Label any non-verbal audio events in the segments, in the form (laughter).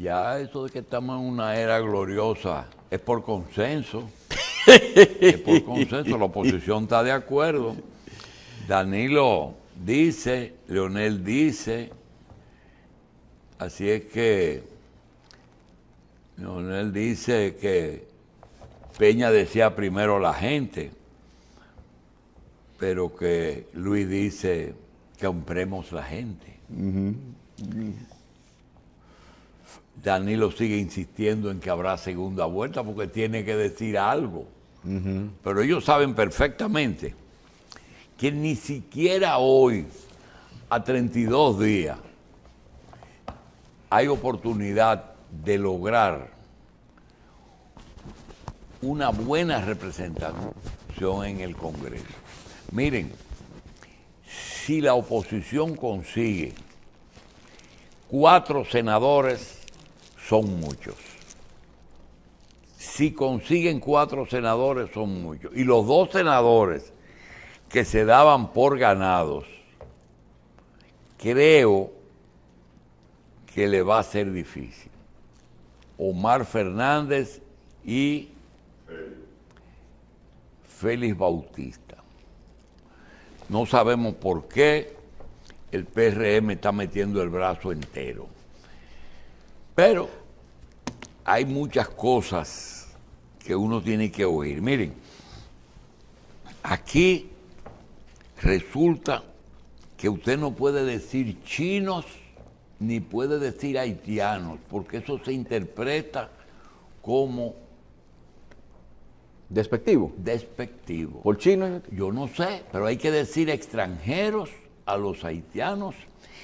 Ya eso de que estamos en una era gloriosa es por consenso. es por consenso, la oposición está de acuerdo. Danilo dice, Leonel dice, así es que Leonel dice que Peña decía primero la gente, pero que Luis dice que compremos la gente. Danilo sigue insistiendo en que habrá segunda vuelta porque tiene que decir algo. Pero ellos saben perfectamente que ni siquiera hoy, a 32 días, hay oportunidad de lograr una buena representación en el Congreso. Miren, si la oposición consigue cuatro senadores, son muchos. Si consiguen cuatro senadores, son muchos. Y los dos senadores que se daban por ganados, creo que le va a ser difícil. Omar Fernández y Félix Bautista. No sabemos por qué el PRM está metiendo el brazo entero. Pero hay muchas cosas que uno tiene que oír. Miren, aquí resulta que usted no puede decir chinos ni puede decir haitianos, porque eso se interpreta como... Despectivo. Despectivo. ¿Por chino? Yo no sé, pero hay que decir extranjeros a los haitianos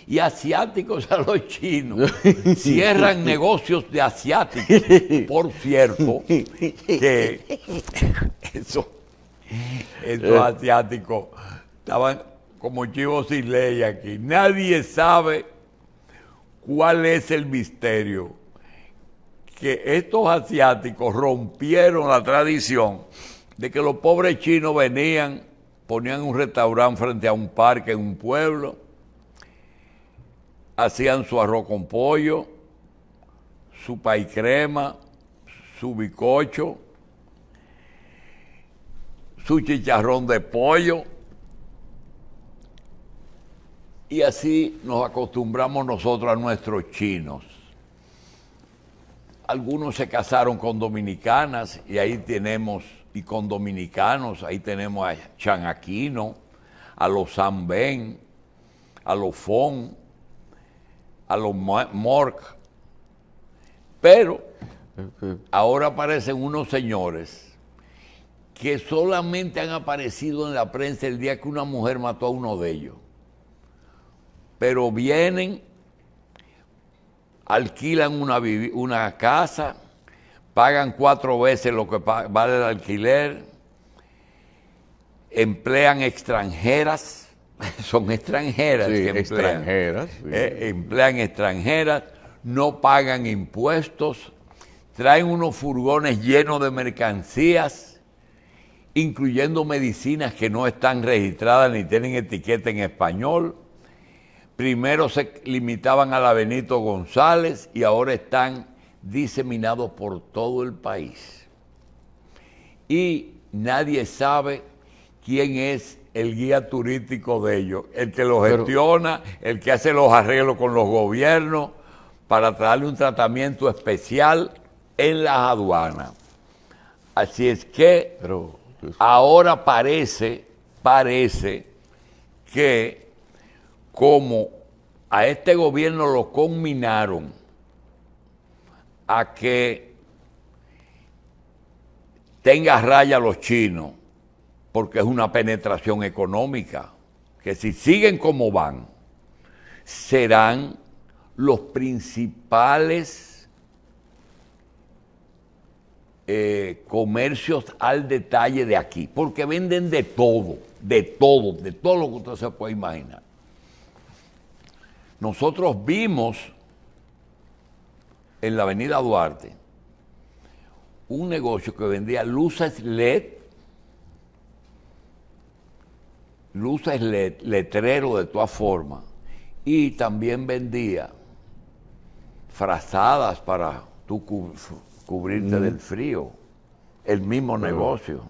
y asiáticos a los chinos. (laughs) Cierran negocios de asiáticos. Por cierto, que eso, esos asiáticos estaban como chivos sin ley aquí. Nadie sabe cuál es el misterio que estos asiáticos rompieron la tradición de que los pobres chinos venían, ponían un restaurante frente a un parque en un pueblo, hacían su arroz con pollo, su pay crema, su bicocho, su chicharrón de pollo. Y así nos acostumbramos nosotros a nuestros chinos. Algunos se casaron con dominicanas y ahí tenemos, y con dominicanos, ahí tenemos a Chan Aquino, a los San Ben, a los Fon, a los morg. Pero ahora aparecen unos señores que solamente han aparecido en la prensa el día que una mujer mató a uno de ellos. Pero vienen, alquilan una, una casa, pagan cuatro veces lo que vale el alquiler, emplean extranjeras (laughs) son extranjeras. emplean, extranjeras. Eh, emplean extranjeras, no pagan impuestos, traen unos furgones llenos de mercancías, incluyendo medicinas que no están registradas ni tienen etiqueta en español. Primero se limitaban a la Benito González y ahora están diseminados por todo el país. Y nadie sabe quién es el guía turístico de ellos, el que lo gestiona, el que hace los arreglos con los gobiernos para traerle un tratamiento especial en las aduanas. Así es que ahora parece, parece que como a este gobierno lo conminaron a que tenga raya los chinos, porque es una penetración económica, que si siguen como van, serán los principales eh, comercios al detalle de aquí, porque venden de todo, de todo, de todo lo que usted se puede imaginar. Nosotros vimos en la avenida Duarte un negocio que vendía luces LED luces, letrero de todas formas. Y también vendía frazadas para tú cubrirte del frío. El mismo negocio.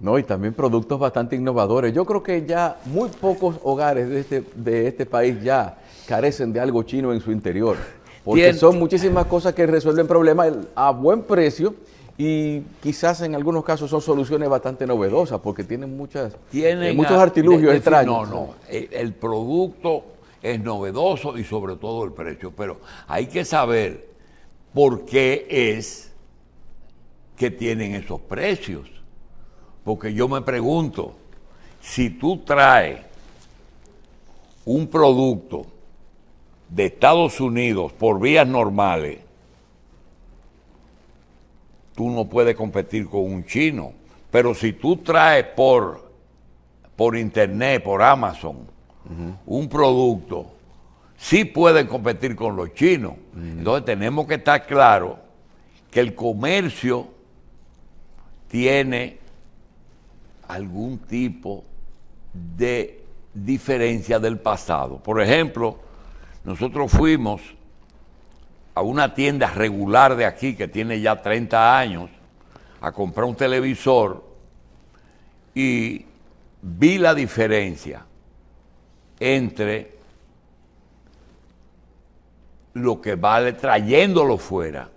No, y también productos bastante innovadores. Yo creo que ya muy pocos hogares de este, este país ya carecen de algo chino en su interior. Porque son muchísimas cosas que resuelven problemas a buen precio y quizás en algunos casos son soluciones bastante novedosas porque tienen muchas eh, tienen muchos artilugios extraños. No, no, el, el producto es novedoso y sobre todo el precio, pero hay que saber por qué es que tienen esos precios. Porque yo me pregunto, si tú traes un producto de Estados Unidos por vías normales tú no puedes competir con un chino. Pero si tú traes por, por internet, por Amazon, un producto, sí pueden competir con los chinos. Entonces tenemos que estar claros que el comercio tiene algún tipo de diferencia del pasado. Por ejemplo, nosotros fuimos a una tienda regular de aquí que tiene ya 30 años a comprar un televisor y vi la diferencia entre lo que vale trayéndolo fuera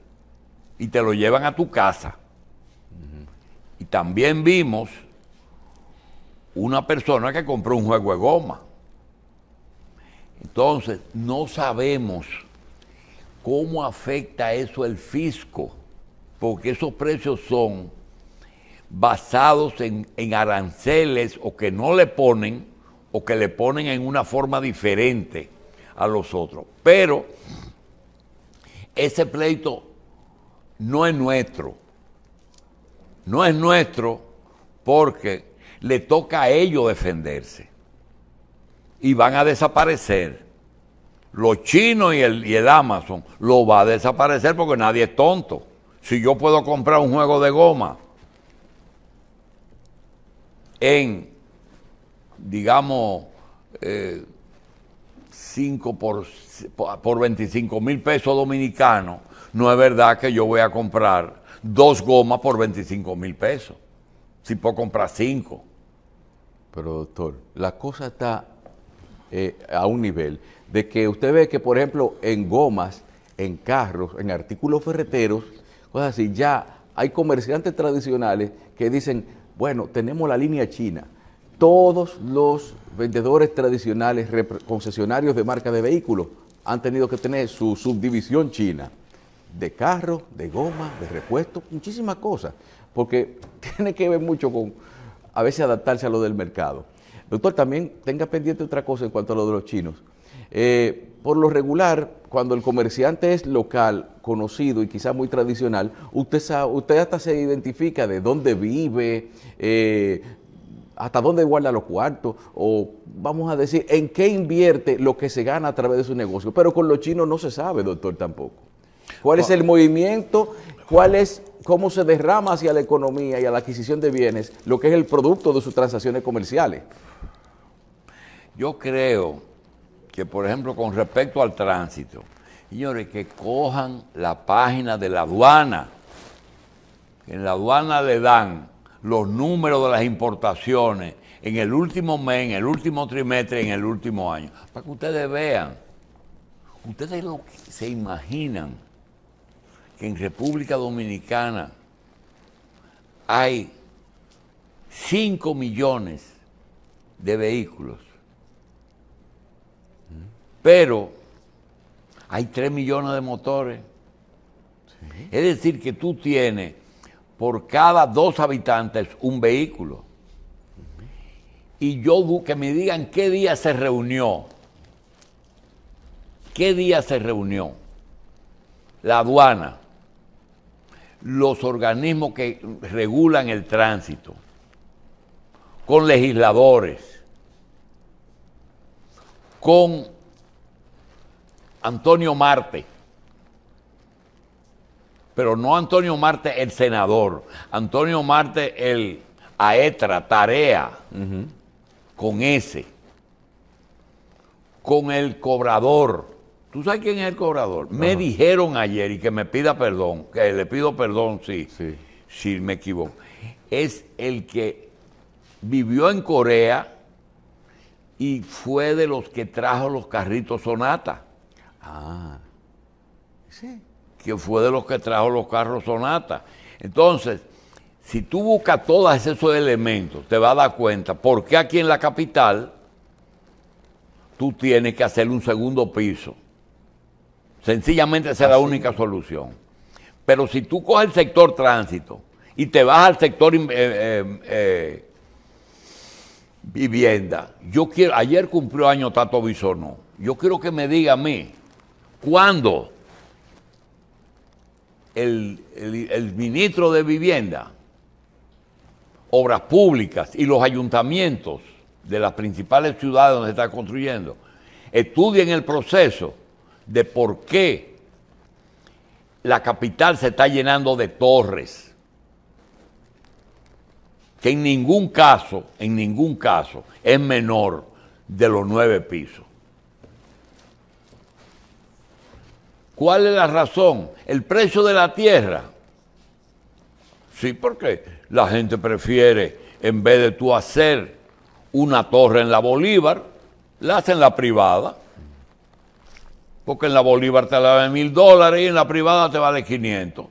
y te lo llevan a tu casa. Y también vimos una persona que compró un juego de goma. Entonces, no sabemos ¿Cómo afecta eso el fisco? Porque esos precios son basados en, aranceles o que no le ponen o que le ponen en una forma diferente a los otros. Pero ese pleito no es nuestro. No es nuestro porque le toca a ellos defenderse. Y van a desaparecer los chinos y el, el Amazon, lo va a desaparecer porque nadie es tonto. Si yo puedo comprar un juego de goma en, digamos, 5 eh, por, por 25 mil pesos dominicanos, no es verdad que yo voy a comprar dos gomas por 25 mil pesos. Si puedo comprar cinco. Pero doctor, la cosa está eh, a un nivel. De que usted ve que, por ejemplo, en gomas, en carros, en artículos ferreteros, cosas así, ya hay comerciantes tradicionales que dicen, bueno, tenemos la línea china. Todos los vendedores tradicionales, concesionarios de marca de vehículos, han tenido que tener su subdivisión china de carros, de goma, de repuestos, muchísimas cosas, porque (laughs) tiene que ver mucho con a veces adaptarse a lo del mercado. Doctor, también tenga pendiente otra cosa en cuanto a lo de los chinos. Eh, por lo regular, cuando el comerciante es local, conocido y quizás muy tradicional, usted, usted hasta se identifica de dónde vive, eh, hasta dónde guarda los cuartos, o vamos a decir, en qué invierte lo que se gana a través de su negocio. Pero con los chinos no se sabe, doctor, tampoco. ¿Cuál es el movimiento cuál es, cómo se derrama hacia la economía y a la adquisición de bienes lo que es el producto de sus transacciones comerciales. Yo creo que, por ejemplo, con respecto al tránsito, señores, que cojan la página de la aduana. En la aduana le dan los números de las importaciones en el último mes, en el último trimestre, en el último año, para que ustedes vean. Ustedes se imaginan que en República Dominicana hay 5 millones de vehículos, pero hay 3 millones de motores. Es decir, que tú tienes por cada dos habitantes un vehículo. Y yo que me digan qué día se reunió. ¿Qué día se reunió? La aduana los organismos que regulan el tránsito, con legisladores, con Antonio Marte, pero no Antonio Marte el senador, Antonio Marte el AETRA, tarea, con ese, con el cobrador, ¿Tú sabes quién es el cobrador? Me dijeron ayer y que me pida perdón, que le pido perdón si, sí. si me equivoco. Es el que vivió en Corea y fue de los que trajo los carritos Sonata. Ah, sí. Que fue de los que trajo los carros Sonata. Entonces, si tú buscas todos esos elementos, te vas a dar cuenta porque aquí en la capital tú tienes que hacer un segundo piso Sencillamente esa es la única solución. Pero si tú coges el sector tránsito y te vas al sector eh, eh, eh, vivienda, yo quiero, ayer cumplió año Tato Bisono, yo quiero que me diga a mí, ¿cuándo el, el ministro de vivienda, obras públicas y los ayuntamientos de las principales ciudades donde se está construyendo, estudien el proceso de por qué la capital se está llenando de torres, que en ningún caso, en ningún caso, es menor de los nueve pisos. ¿Cuál es la razón? El precio de la tierra. Sí, porque la gente prefiere, en vez de tú hacer una torre en la Bolívar, la hacen la privada. Porque en la Bolívar te la de mil dólares y en la privada te vale 500.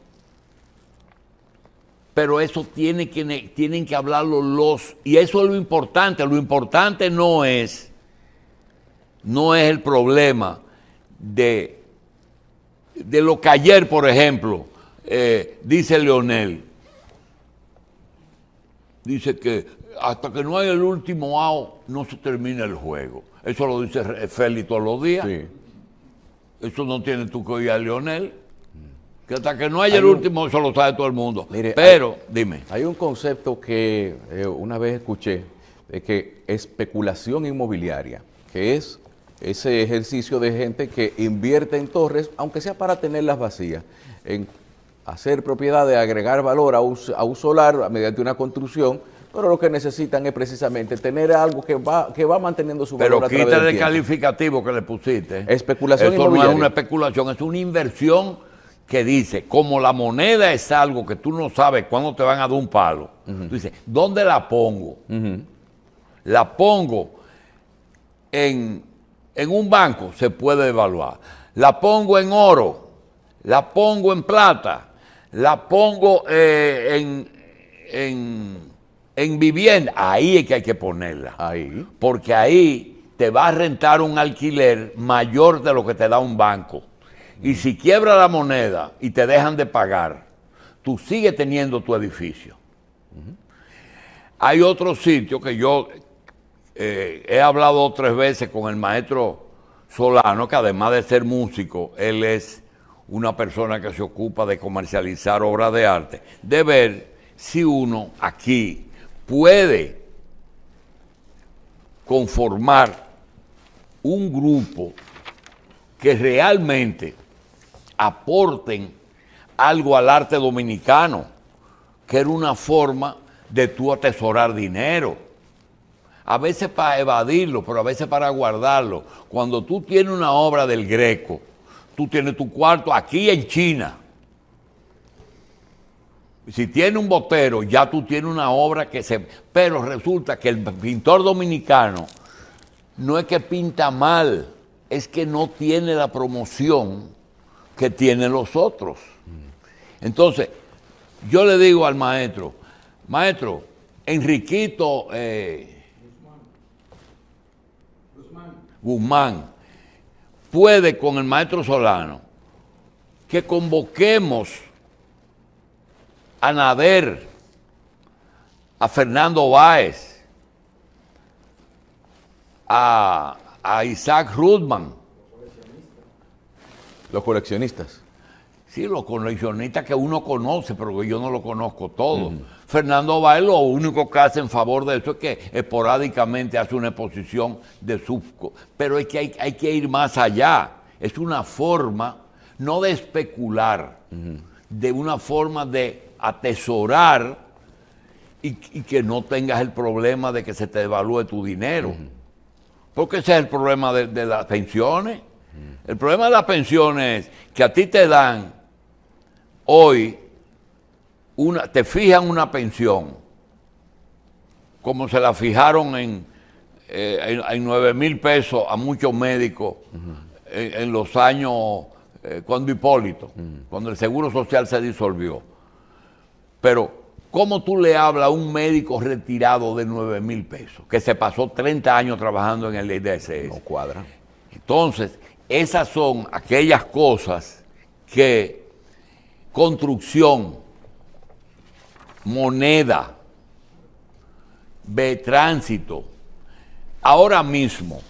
Pero eso tiene que, tienen que hablarlo los... Y eso es lo importante. Lo importante no es... No es el problema de, de lo que ayer, por ejemplo, eh, dice Leonel. Dice que hasta que no hay el último AO no se termina el juego. Eso lo dice Félix todos los días. Sí. Eso no tiene tu que a Lionel. Que hasta que no haya el último, eso lo sabe todo el mundo. Pero, dime. Hay un concepto que eh, una vez escuché, de que especulación inmobiliaria, que es ese ejercicio de gente que invierte en torres, aunque sea para tenerlas vacías, en hacer propiedades, agregar valor a un, a un solar mediante una construcción pero lo que necesitan es precisamente tener algo que va, que va manteniendo su valor. Pero quítale el calificativo que le pusiste. Especulación Eso no es una especulación, es una inversión que dice, como la moneda es algo que tú no sabes cuándo te van a dar un palo, tú dices, ¿dónde la pongo? La pongo en, un banco, se puede evaluar. La pongo en oro, la pongo en plata, la pongo eh, en en vivienda, ahí es que hay que ponerla. Ahí. Porque ahí te va a rentar un alquiler mayor de lo que te da un banco. Y si quiebra la moneda y te dejan de pagar, tú sigues teniendo tu edificio. Hay otro sitio que yo eh, he hablado tres veces con el maestro Solano, que además de ser músico, él es una persona que se ocupa de comercializar obras de arte, de ver si uno aquí puede conformar un grupo que realmente aporten algo al arte dominicano, que era una forma de tú atesorar dinero. A veces para evadirlo, pero a veces para guardarlo. Cuando tú tienes una obra del Greco, tú tienes tu cuarto aquí en China si tiene un botero, ya tú tienes una obra que se... Pero resulta que el pintor dominicano no es que pinta mal, es que no tiene la promoción que tienen los otros. Entonces, yo le digo al maestro, maestro, Enriquito eh, Guzmán puede con el maestro Solano que convoquemos a Nader, a Fernando Báez, a, Isaac Rudman. Los coleccionistas. Sí, los coleccionistas que uno conoce, pero yo no lo conozco todo. Fernando Báez lo único que hace en favor de eso es que esporádicamente hace una exposición de subco. Pero es que hay, que ir más allá. Es una forma, no de especular, de una forma de atesorar y, que no tengas el problema de que se te devalúe tu dinero. Porque ese es el problema de, las pensiones. El problema de las pensiones es que a ti te dan hoy, una, te fijan una pensión, como se la fijaron en, eh, en, 9 mil pesos a muchos médicos en, los años eh, cuando Hipólito, cuando el Seguro Social se disolvió pero, ¿cómo tú le hablas a un médico retirado de 9 mil pesos, que se pasó 30 años trabajando en el IDS? No cuadra. Entonces, esas son aquellas cosas que construcción, moneda, de tránsito, ahora mismo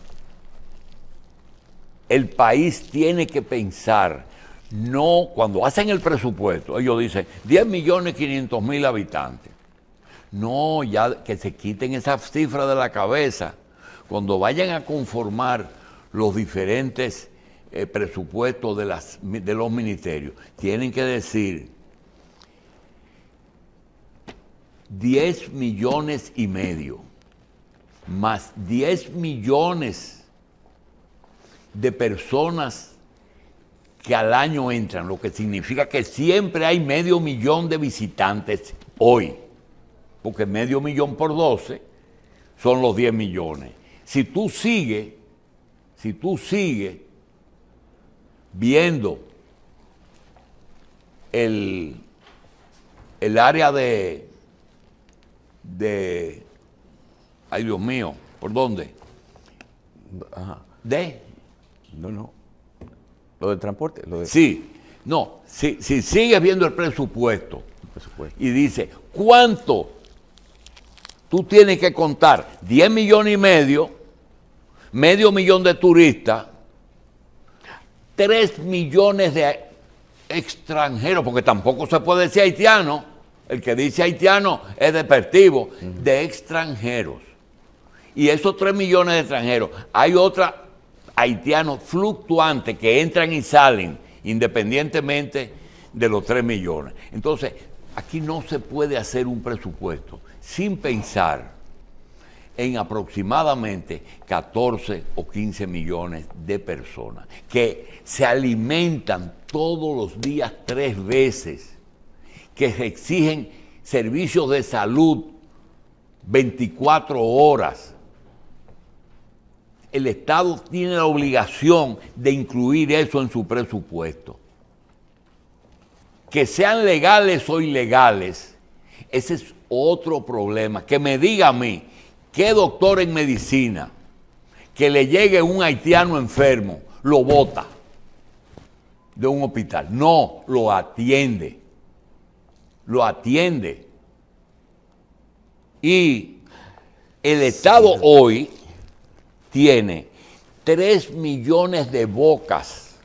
el país tiene que pensar no, cuando hacen el presupuesto, ellos dicen 10 millones 500 mil habitantes. No, ya que se quiten esa cifra de la cabeza. Cuando vayan a conformar los diferentes eh, presupuestos de, las, de los ministerios, tienen que decir 10 millones y medio, más 10 millones de personas que al año entran, lo que significa que siempre hay medio millón de visitantes hoy, porque medio millón por 12 son los 10 millones. Si tú sigues, si tú sigues viendo el, el área de, de, ay Dios mío, ¿por dónde? De, no, no lo del transporte. Lo Sí, no, si, sigues viendo el presupuesto, y dice, ¿cuánto tú tienes que contar? 10 millones y medio, medio millón de turistas, 3 millones de extranjeros, porque tampoco se puede decir haitiano, el que dice haitiano es despertivo, de extranjeros. Y esos 3 millones de extranjeros, hay otra haitianos fluctuantes que entran y salen independientemente de los 3 millones. Entonces, aquí no se puede hacer un presupuesto sin pensar en aproximadamente 14 o 15 millones de personas que se alimentan todos los días tres veces, que exigen servicios de salud 24 horas el Estado tiene la obligación de incluir eso en su presupuesto. Que sean legales o ilegales, ese es otro problema. Que me diga a mí, ¿qué doctor en medicina que le llegue un haitiano enfermo lo bota de un hospital? No, lo atiende. Lo atiende. Y el Estado hoy tiene tres millones de bocas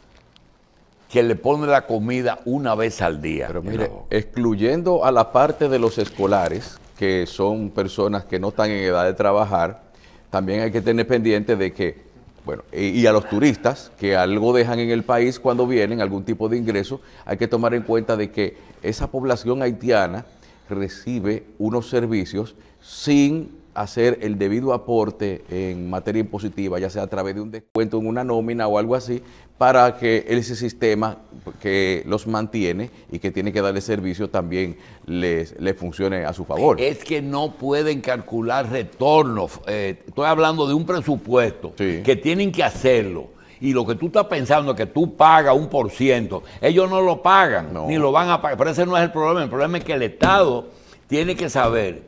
que le pone la comida una vez al día. Pero mire, excluyendo a la parte de los escolares, que son personas que no están en edad de trabajar, también hay que tener pendiente de que, bueno, y, a los turistas que algo dejan en el país cuando vienen, algún tipo de ingreso, hay que tomar en cuenta de que esa población haitiana recibe unos servicios sin hacer el debido aporte en materia impositiva, ya sea a través de un descuento en una nómina o algo así, para que ese sistema que los mantiene y que tiene que darle servicio también les, funcione a su favor. Es que no pueden calcular retornos. Eh, estoy hablando de un presupuesto que tienen que hacerlo y lo que tú estás pensando es que tú pagas un por ciento, ellos no lo pagan, ni lo van a pagar. Pero ese no es el problema. El problema es que el Estado tiene que saber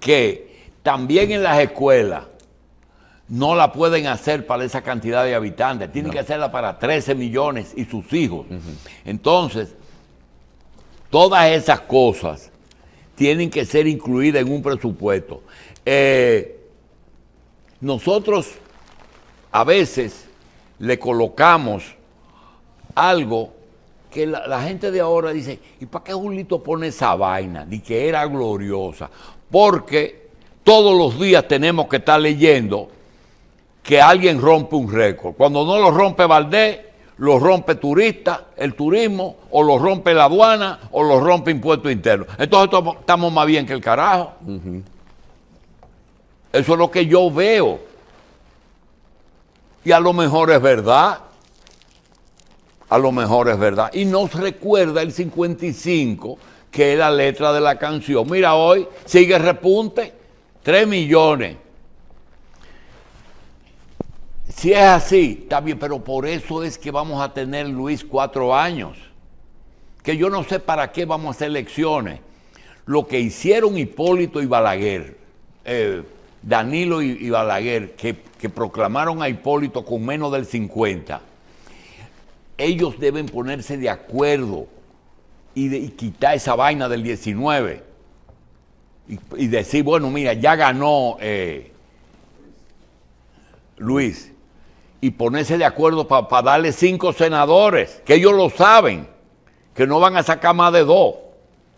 que también en las escuelas no la pueden hacer para esa cantidad de habitantes, tienen que hacerla para 13 millones y sus hijos. Entonces, todas esas cosas tienen que ser incluidas en un presupuesto. Eh, nosotros a veces le colocamos algo que la, gente de ahora dice, ¿y para qué Julito pone esa vaina? Ni que era gloriosa. Porque todos los días tenemos que estar leyendo que alguien rompe un récord. Cuando no lo rompe Valdés, lo rompe turista, el turismo, o lo rompe la aduana, o lo rompe impuesto interno. Entonces estamos más bien que el carajo. Eso es lo que yo veo. Y a lo mejor es verdad. A lo mejor es verdad. Y nos recuerda el 55, que es la letra de la canción. Mira, hoy sigue repunte. Tres millones. Si es así, está bien, pero por eso es que vamos a tener Luis cuatro años. Que yo no sé para qué vamos a hacer elecciones. Lo que hicieron Hipólito y Balaguer, eh, Danilo y, Balaguer, que, proclamaron a Hipólito con menos del 50, ellos deben ponerse de acuerdo y, y, quitar esa vaina del 19 y decir, bueno, mira, ya ganó eh, Luis, y ponerse de acuerdo para darle cinco senadores, que ellos lo saben, que no van a sacar más de dos,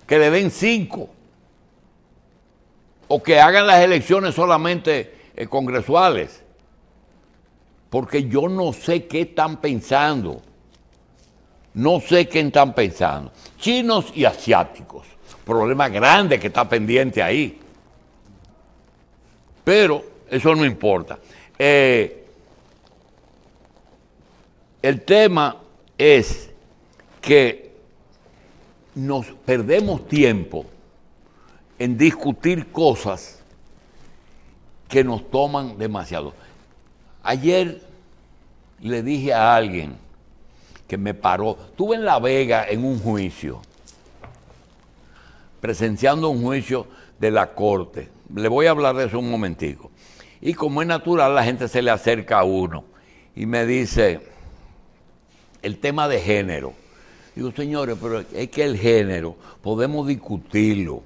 que le den cinco, o que hagan las elecciones solamente eh, congresuales, porque yo no sé qué están pensando, no sé qué están pensando, chinos y asiáticos problema grande que está pendiente ahí. Pero eso no importa. Eh, el tema es que nos perdemos tiempo en discutir cosas que nos toman demasiado. Ayer le dije a alguien que me paró, estuve en La Vega en un juicio presenciando un juicio de la corte. Le voy a hablar de eso un momentico. Y como es natural, la gente se le acerca a uno y me dice, el tema de género. Digo, señores, pero es que el género podemos discutirlo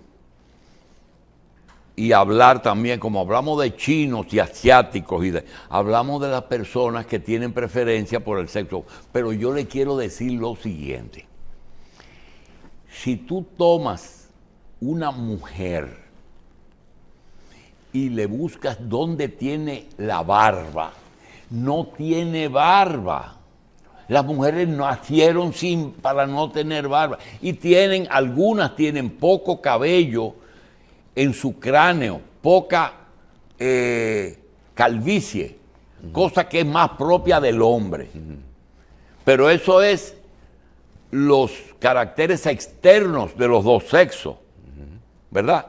y hablar también, como hablamos de chinos y asiáticos, y hablamos de las personas que tienen preferencia por el sexo. Pero yo le quiero decir lo siguiente. Si tú tomas una mujer y le buscas dónde tiene la barba, no tiene barba. Las mujeres nacieron sin, para no tener barba. Y tienen, algunas tienen poco cabello en su cráneo, poca eh, calvicie, cosa que es más propia del hombre. Pero eso es los caracteres externos de los dos sexos. ¿verdad?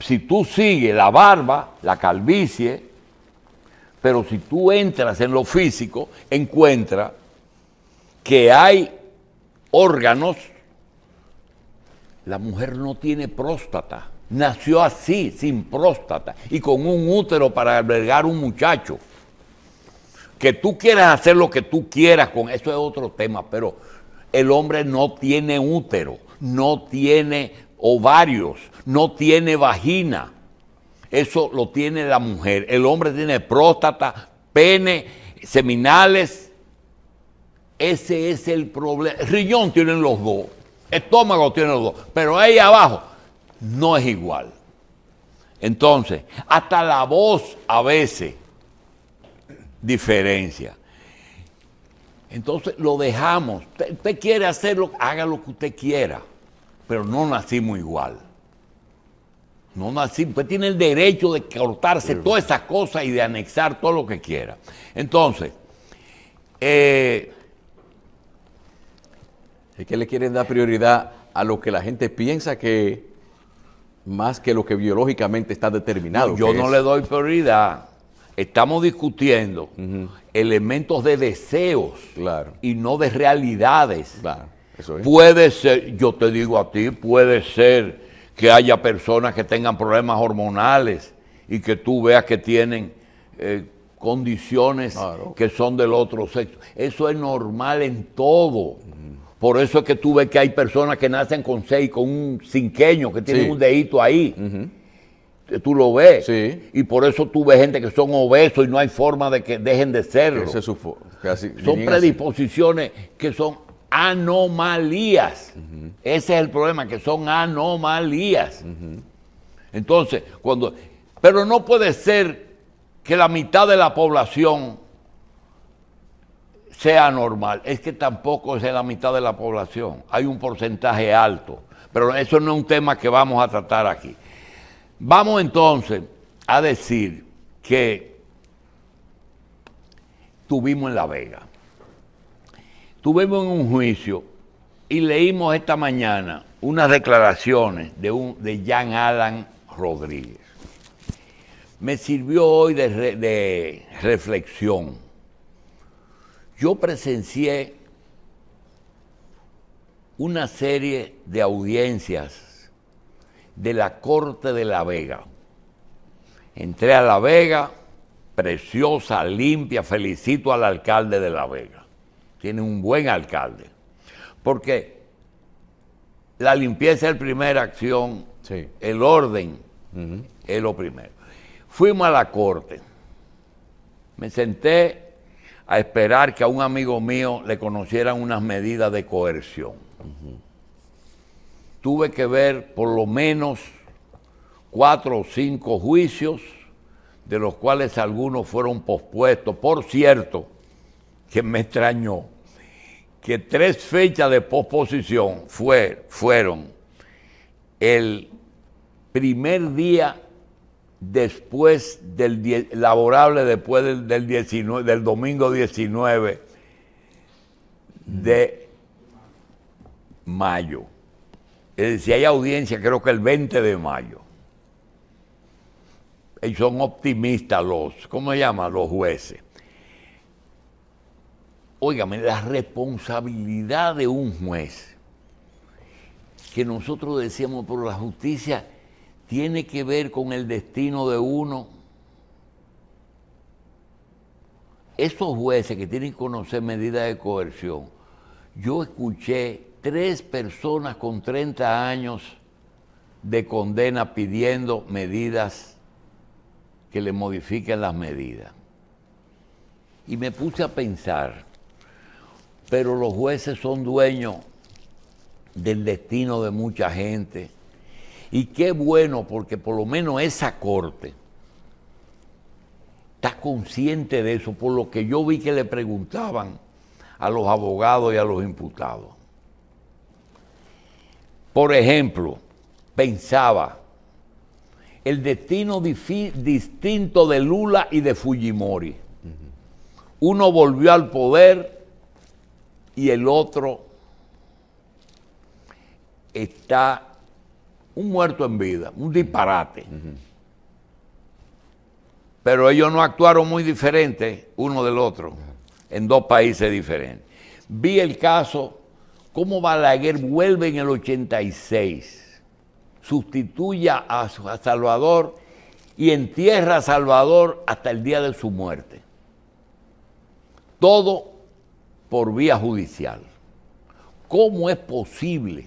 Si tú sigues la barba, la calvicie, pero si tú entras en lo físico, encuentras que hay órganos. La mujer no tiene próstata. Nació así, sin próstata, y con un útero para albergar un muchacho. Que tú quieras hacer lo que tú quieras con eso es otro tema, pero el hombre no tiene útero, no tiene ovarios, no tiene vagina. Eso lo tiene la mujer. El hombre tiene próstata, pene, seminales. Ese es el problema. Riñón tienen los dos, estómago tiene los dos, pero ahí abajo no es igual. Entonces, hasta la voz a veces diferencia. Entonces lo dejamos. Usted, quiere hacerlo, haga lo que usted quiera pero no nacimos igual. No nacimos. pues tiene el derecho de cortarse todas esas cosas y de anexar todo lo que quiera. Entonces, eh, que le quieren dar prioridad a lo que la gente piensa que más que lo que biológicamente está determinado. yo no le doy prioridad. Estamos discutiendo elementos de deseos y no de realidades. Claro. Puede ser, yo te digo a ti, puede ser que haya personas que tengan problemas hormonales y que tú veas que tienen eh, condiciones que son del otro sexo. Eso es normal en todo. Por eso es que tú ves que hay personas que nacen con seis, con un cinqueño, que tienen un dedito ahí. Eh, tú lo ves. Y por eso tú ves gente que son obesos y no hay forma de que dejen de serlo. son predisposiciones que son anomalías. Ese es el problema, que son anomalías. Entonces, cuando... Pero no puede ser que la mitad de la población sea normal. Es que tampoco es la mitad de la población. Hay un porcentaje alto. Pero eso no es un tema que vamos a tratar aquí. Vamos entonces a decir que tuvimos en La Vega en un juicio y leímos esta mañana unas declaraciones de, un, de Alan Rodríguez. Me sirvió hoy de reflexión. Yo presencié una serie de audiencias de la Corte de La Vega. Entré a La Vega, preciosa, limpia, felicito al alcalde de La Vega tiene un buen alcalde. Porque la limpieza es la primera acción, el orden es lo primero. Fuimos a la corte. Me senté a esperar que a un amigo mío le conocieran unas medidas de coerción. Tuve que ver por lo menos cuatro o cinco juicios, de los cuales algunos fueron pospuestos. Por cierto, que me extrañó, que tres fechas de posposición fue, fueron el primer día después del laborable después del, del domingo 19 de mayo. Es decir, hay audiencia creo que el 20 de mayo. Y son optimistas los, ¿cómo se llama? Los jueces óigame, la responsabilidad de un juez, que nosotros decíamos, por la justicia tiene que ver con el destino de uno. Esos jueces que tienen que conocer medidas de coerción, yo escuché tres personas con 30 años de condena pidiendo medidas que le modifiquen las medidas. Y me puse a pensar, pero los jueces son dueños del destino de mucha gente. Y qué bueno, porque por lo menos esa corte está consciente de eso, por lo que yo vi que le preguntaban a los abogados y a los imputados. Por ejemplo, pensaba el destino distinto de Lula y de Fujimori. Uno volvió al poder y el otro está un muerto en vida, un disparate. Pero ellos no actuaron muy diferente uno del otro, en dos países diferentes. Vi el caso, cómo Balaguer vuelve en el 86, sustituye a Salvador y entierra a Salvador hasta el día de su muerte. Todo por vía judicial. ¿Cómo es posible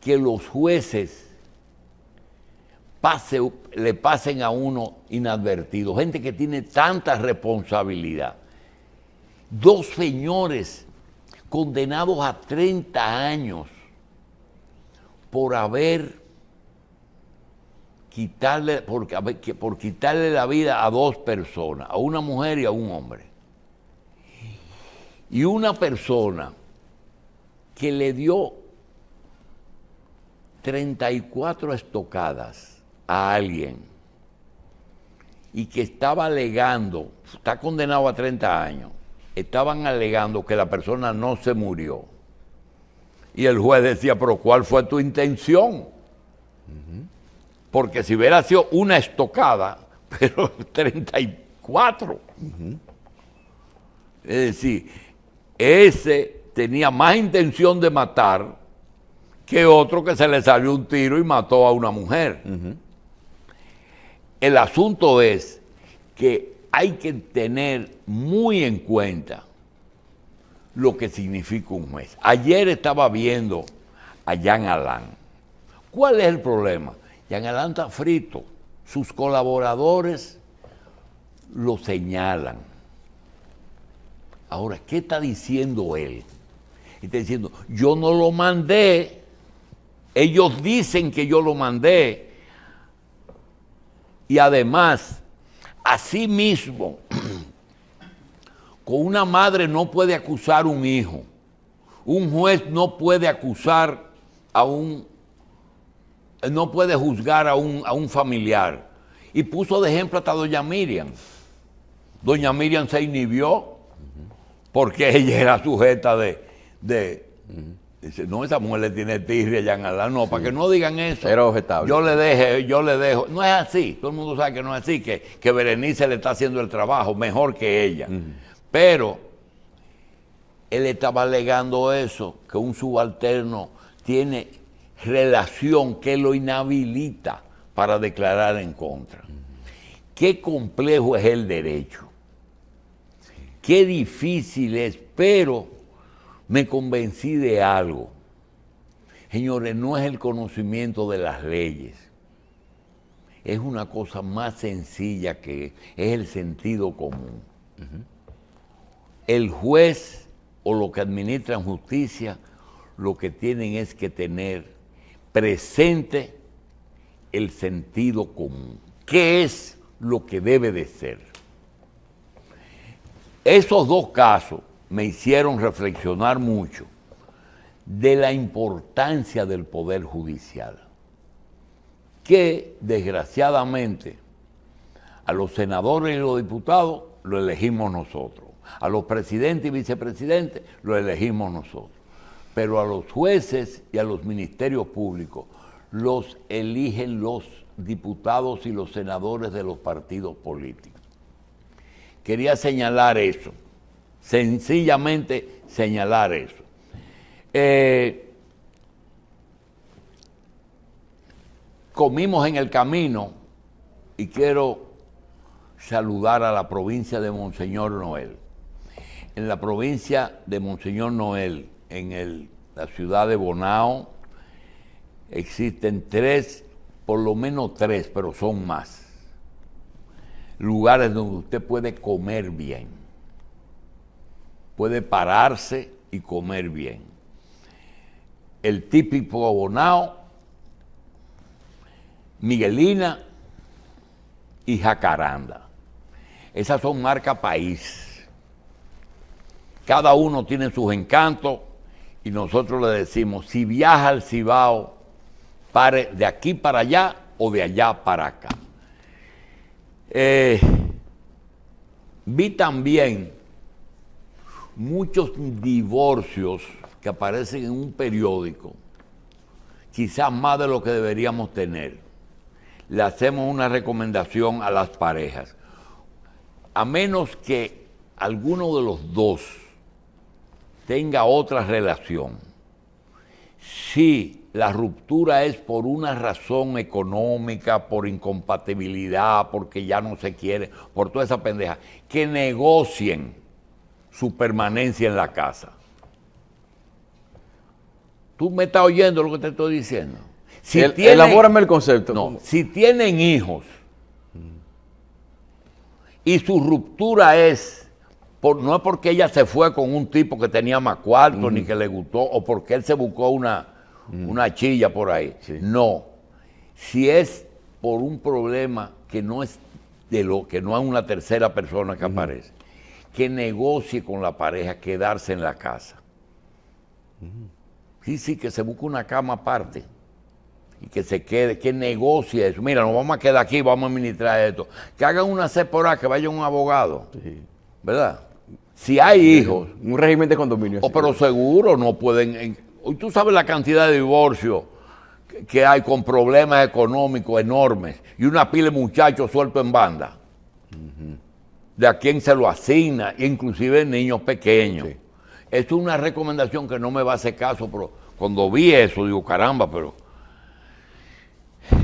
que los jueces le pasen a uno inadvertido? Gente que tiene tanta responsabilidad. Dos señores condenados a 30 años por haber quitarle, por quitarle la vida a dos personas, a una mujer y a un hombre. Y una persona que le dio 34 estocadas a alguien y que estaba alegando, está condenado a 30 años, estaban alegando que la persona no se murió. Y el juez decía, pero ¿cuál fue tu intención? Porque si hubiera sido una estocada, (laughs) pero 34. Es decir, ese tenía más intención de matar que otro que se le salió un tiro y mató a una mujer. El asunto es que hay que tener muy en cuenta lo que significa un juez. Ayer estaba viendo a Jean Alain. ¿Cuál es el problema? Jean Alain está frito. Sus colaboradores lo señalan Ahora, ¿qué está diciendo él? Está diciendo, yo no lo mandé, ellos dicen que yo lo mandé. Y además, así mismo, (clears throat) con una madre no puede acusar un hijo. Un juez no puede acusar a un, no puede juzgar a un, a un familiar. Y puso de ejemplo hasta doña Miriam. Doña Miriam se inhibió porque (laughs) ella era sujeta de... de no, esa mujer le tiene tirria ya en No, para que no digan eso. Era objetable. Yo le deje, yo le dejo. No es así. Todo el mundo sabe que no es así, que, Berenice le está haciendo el trabajo mejor que ella. Pero él estaba alegando eso, que un subalterno tiene relación que lo inhabilita para declarar en contra. Qué complejo es el derecho qué difícil es, pero me convencí de algo. Señores, no es el conocimiento de las leyes. Es una cosa más sencilla que es el sentido común. El juez o lo que administran justicia lo que tienen es que tener presente el sentido común. ¿Qué es lo que debe de ser? Esos dos casos me hicieron reflexionar mucho de la importancia del Poder Judicial, que desgraciadamente a los senadores y los diputados lo elegimos nosotros, a los presidentes y vicepresidentes lo elegimos nosotros, pero a los jueces y a los ministerios públicos los eligen los diputados y los senadores de los partidos políticos. Quería señalar eso, sencillamente señalar eso. Eh, comimos en el camino y quiero saludar a la provincia de Monseñor Noel. En la provincia de Monseñor Noel, en la ciudad de Bonao, existen tres, por lo menos tres, pero son más lugares donde usted puede comer bien. Puede pararse y comer bien. El típico abonao, Miguelina y Jacaranda. Esas son marca país. Cada uno tiene sus encantos y nosotros le decimos, si viaja al Cibao, pare de aquí para allá o de allá para acá. Eh, vi también muchos divorcios que aparecen en un periódico, quizás más de lo que deberíamos tener. Le hacemos una recomendación a las parejas. A menos que alguno de los dos tenga otra relación, si la ruptura es por una razón económica, por incompatibilidad, porque ya no se quiere, por toda esa pendeja, que negocien su permanencia en la casa. ¿Tú me estás oyendo lo que te estoy diciendo? Si el, elabórame el concepto. No, si tienen hijos y su ruptura es, por, no es porque ella se fue con un tipo que tenía más cuarto, ni que le gustó, o porque él se buscó una, Mm. una chilla por ahí. No. Si es por un problema que no es de lo que no es una tercera persona que aparece, que negocie con la pareja quedarse en la casa. Mm. Sí, sí, que se busque una cama aparte y que se quede, que negocie eso. Mira, nos vamos a quedar aquí, vamos a administrar esto. Que hagan una sepora, que vaya un abogado. ¿Verdad? Si hay hijos. Un régimen de condominio. pero seguro no pueden. Eh, tú sabes la cantidad de divorcios que hay con problemas económicos enormes y una pila de muchachos suelto en banda. De a quién se lo asigna, inclusive niños pequeños. es una recomendación que no me va a hacer caso, pero cuando vi eso digo, caramba, pero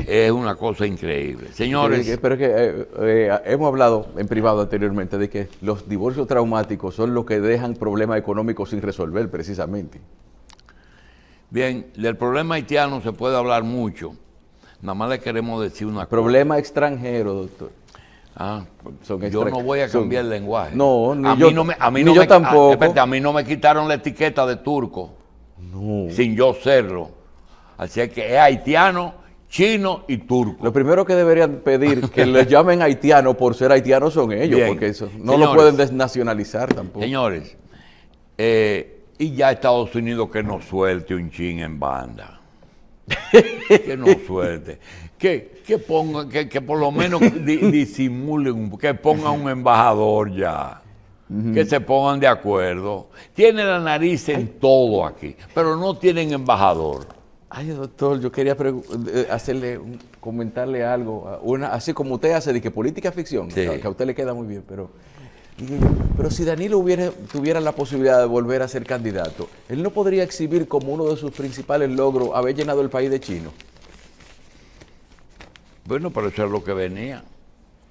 es una cosa increíble. Señores. pero es que eh, eh, hemos hablado en privado anteriormente de que los divorcios traumáticos son los que dejan problemas económicos sin resolver, precisamente. Bien, del problema haitiano se puede hablar mucho. Nada más le queremos decir una cosa. Problema extranjero, doctor. Ah, yo no voy a cambiar el lenguaje. No, yo, no ah, tampoco. A, mí no me quitaron la etiqueta de turco. No. Sin yo serlo. Así que es haitiano, chino y turco. Lo primero que deberían pedir que les (laughs) llamen haitiano por ser haitiano son ellos, porque eso no lo pueden desnacionalizar tampoco. Señores, eh, y ya Estados Unidos que no suelte un chin en banda. (laughs) que no suelte. Que, ponga, que, por lo menos (laughs) disimulen, un, que pongan un embajador ya. Que se pongan de acuerdo. Tiene la nariz en todo aquí, pero no tienen embajador. Ay, doctor, yo quería eh, hacerle comentarle algo. Una, así como usted hace de que política ficción, que a usted le queda muy bien, pero pero si Danilo hubiera, tuviera la posibilidad de volver a ser candidato, él no podría exhibir como uno de sus principales logros haber llenado el país de chino? Bueno, para eso es lo que venía.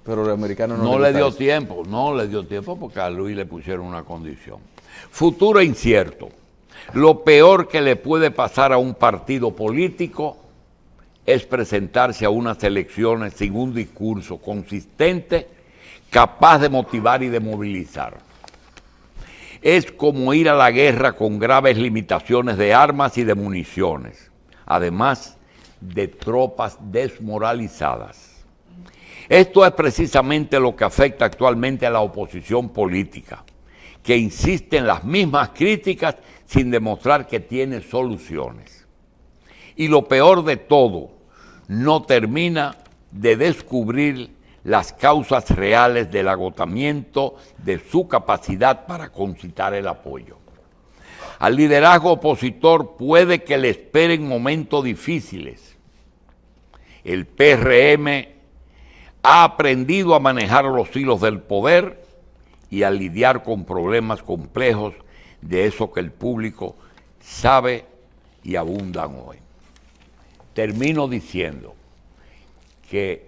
Pero los americanos no, le, dio tiempo, no le dio tiempo porque a Luis le pusieron una condición. Futuro incierto. Lo peor que le puede pasar a un partido político es presentarse a unas elecciones sin un discurso consistente capaz de motivar y de movilizar. Es como ir a la guerra con graves limitaciones de armas y de municiones, además de tropas desmoralizadas. Esto es precisamente lo que afecta actualmente a la oposición política, que insiste en las mismas críticas sin demostrar que tiene soluciones. Y lo peor de todo, no termina de descubrir las causas reales del agotamiento de su capacidad para concitar el apoyo. Al liderazgo opositor puede que le esperen momentos difíciles. El PRM ha aprendido a manejar los hilos del poder y a lidiar con problemas complejos de eso que el público sabe y abundan hoy. Termino diciendo que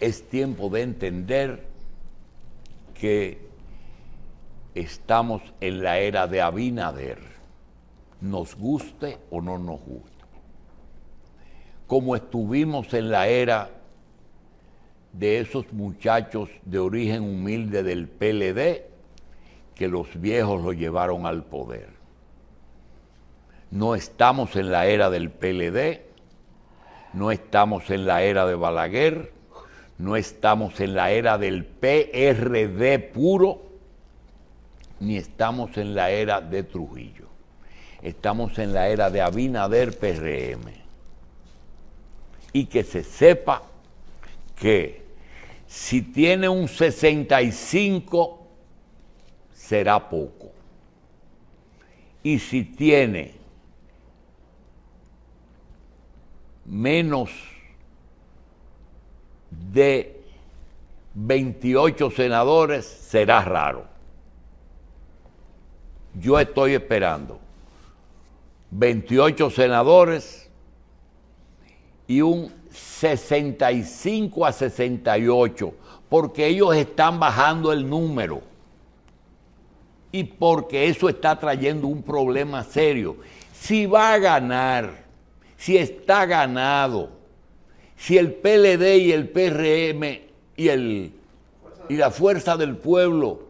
es tiempo de entender que estamos en la era de Abinader, nos guste o no nos guste. Como estuvimos en la era de esos muchachos de origen humilde del PLD, que los viejos lo llevaron al poder. No estamos en la era del PLD, no estamos en la era de Balaguer, no estamos en la era del PRD puro, ni estamos en la era de Trujillo. Estamos en la era de Abinader PRM. Y que se sepa que si tiene un 65, será poco. Y si tiene menos de 28 senadores será raro. Yo estoy esperando 28 senadores y un 65 a 68, porque ellos están bajando el número y porque eso está trayendo un problema serio. Si va a ganar, si está ganado, si el PLD y el PRM y, el, y la Fuerza del Pueblo,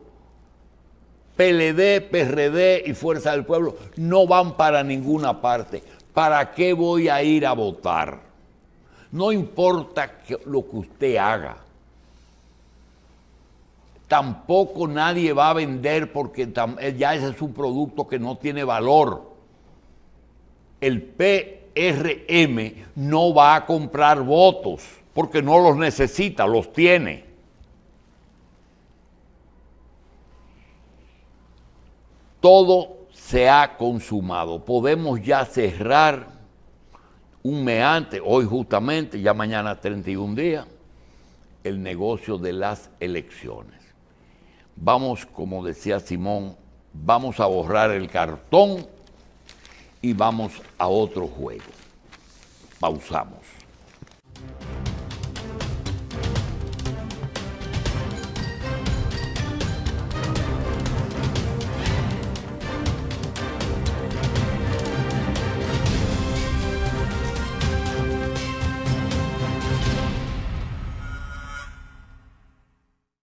PLD, PRD y Fuerza del Pueblo, no van para ninguna parte, ¿para qué voy a ir a votar? No importa lo que usted haga. Tampoco nadie va a vender porque ya ese es un producto que no tiene valor. El P R.M. no va a comprar votos porque no los necesita, los tiene. Todo se ha consumado. Podemos ya cerrar un meante, hoy justamente, ya mañana 31 días, el negocio de las elecciones. Vamos, como decía Simón, vamos a borrar el cartón y vamos a otro juego. Pausamos.